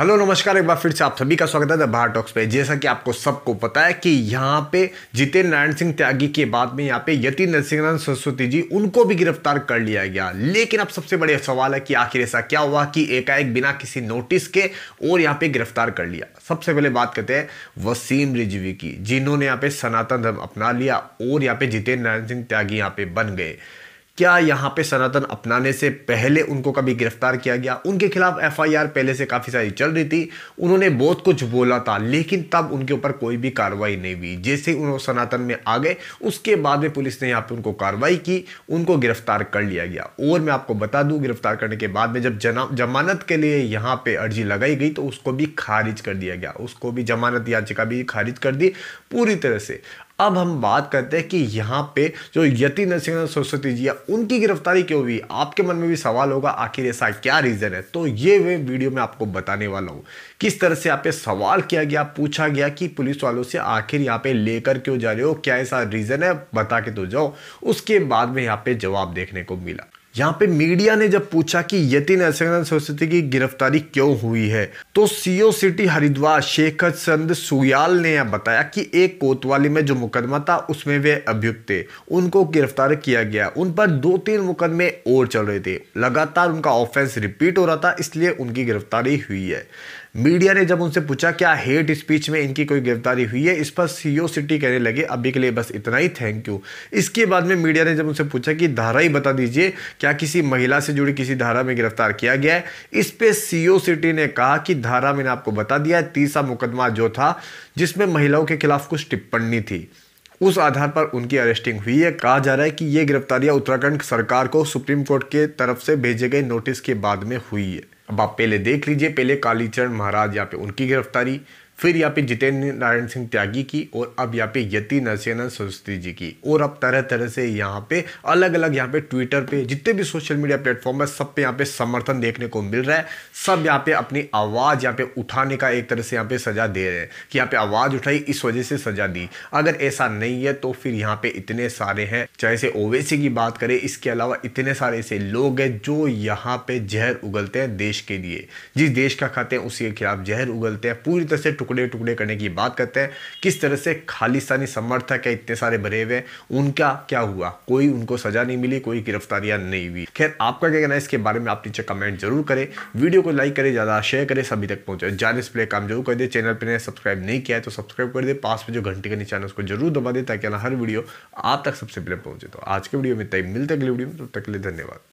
hello नमस्कार एक बार फिर से आप सभी का स्वागत है द टॉक्स पे जैसा कि आपको सबको पता है कि यहाँ पे जितेंद्र नारायण सिंह त्यागी के बाद में यहाँ पे यति नरसिंहनाथ सरस्वती जी उनको भी गिरफ्तार कर लिया गया लेकिन अब सबसे बड़े सवाल है कि आखिर ऐसा क्या हुआ कि एकाएक बिना किसी नोटिस के और यहाँ पे गिरफ्तार कर लिया सबसे पहले बात करते हैं वसीम रिजवी की जिन्होंने यहाँ पे सनातन धर्म अपना लिया और यहाँ पे जितेंद्र नारायण सिंह त्यागी यहाँ पे बन गए क्या यहाँ पे सनातन अपनाने से पहले उनको कभी गिरफ्तार किया गया उनके खिलाफ एफआईआर पहले से काफ़ी सारी चल रही थी उन्होंने बहुत कुछ बोला था लेकिन तब उनके ऊपर कोई भी कार्रवाई नहीं हुई जैसे उन्होंने सनातन में आ गए उसके बाद में पुलिस ने यहाँ पे उनको कार्रवाई की उनको गिरफ्तार कर लिया गया और मैं आपको बता दूँ गिरफ्तार करने के बाद में जब जना जमानत के लिए यहाँ पर अर्जी लगाई गई तो उसको भी खारिज कर दिया गया उसको भी जमानत याचिका भी खारिज कर दी पूरी तरह से अब हम बात करते हैं कि यहाँ पे जो यति नरसिंह सरस्वती जी है उनकी गिरफ्तारी क्यों हुई आपके मन में भी सवाल होगा आखिर ऐसा क्या रीज़न है तो ये वे वीडियो में आपको बताने वाला हूँ किस तरह से यहाँ पे सवाल किया गया पूछा गया कि पुलिस वालों से आखिर यहाँ पे लेकर क्यों जा रहे हो क्या ऐसा रीज़न है बता के तो जाओ उसके बाद में यहाँ पे जवाब देखने को मिला यहाँ पे मीडिया ने जब पूछा कि यतिन असंगन सरस्वती की गिरफ्तारी क्यों हुई है तो सीओ सिटी हरिद्वार शेखर चंद सुयाल ने यह बताया कि एक कोतवाली में जो मुकदमा था उसमें वे अभियुक्त थे उनको गिरफ्तार किया गया उन पर दो तीन मुकदमे और चल रहे थे लगातार उनका ऑफेंस रिपीट हो रहा था इसलिए उनकी गिरफ्तारी हुई है मीडिया ने जब उनसे पूछा क्या हेट स्पीच में इनकी कोई गिरफ्तारी हुई है इस पर सीओ सिटी कहने लगे अभी के लिए बस इतना ही थैंक यू इसके बाद में मीडिया ने जब उनसे पूछा कि धारा ही बता दीजिए क्या किसी महिला से जुड़ी किसी धारा में गिरफ्तार किया गया है इस पर सीओ सिटी ने कहा कि धारा मैंने आपको बता दिया है तीसरा मुकदमा जो था जिसमें महिलाओं के खिलाफ कुछ टिप्पणी थी उस आधार पर उनकी अरेस्टिंग हुई है कहा जा रहा है कि ये गिरफ्तारियां उत्तराखंड सरकार को सुप्रीम कोर्ट के तरफ से भेजे गए नोटिस के बाद में हुई है अब आप पहले देख लीजिए पहले कालीचरण महाराज यहाँ पे उनकी गिरफ्तारी फिर यहाँ पे जितेंद्र नारायण सिंह त्यागी की और अब यहाँ पे यति नरसेना सरस्वती जी की और अब तरह तरह से यहाँ पे अलग अलग यहाँ पे ट्विटर पे जितने भी सोशल मीडिया प्लेटफॉर्म है सब पे यहाँ पे समर्थन देखने को मिल रहा है सब यहाँ पे अपनी आवाज़ यहाँ पे उठाने का एक तरह से यहाँ पे सजा दे रहे हैं कि यहाँ पे आवाज़ उठाई इस वजह से सजा दी अगर ऐसा नहीं है तो फिर यहाँ पे इतने सारे हैं चाहे से ओवैसी की बात करें इसके अलावा इतने सारे ऐसे लोग हैं जो यहाँ पे जहर उगलते हैं देश के लिए जिस देश का खाते हैं उसके खिलाफ जहर उगलते हैं पूरी तरह से टुकड़े टुकड़े करने की बात करते हैं किस तरह से खालिस्तानी समर्थक है इतने सारे भरे हुए उनका क्या हुआ कोई उनको सजा नहीं मिली कोई गिरफ्तारियां नहीं हुई खैर आपका क्या कहना है इसके बारे में आप नीचे कमेंट जरूर करें वीडियो को लाइक करें ज़्यादा शेयर करें सभी तक पहुंचे जाने से प्ले काम जरूर कर दे चैनल पर सब्सक्राइब नहीं किया है तो सब्सक्राइब कर दे पास में जो घंटे के नीचे उसको जरूर दबा दे ताकि हर वीडियो आप तक सबसे पहले पहुंचे तो आज के वीडियो में तय मिलते अगले वीडियो में तब तक के लिए धन्यवाद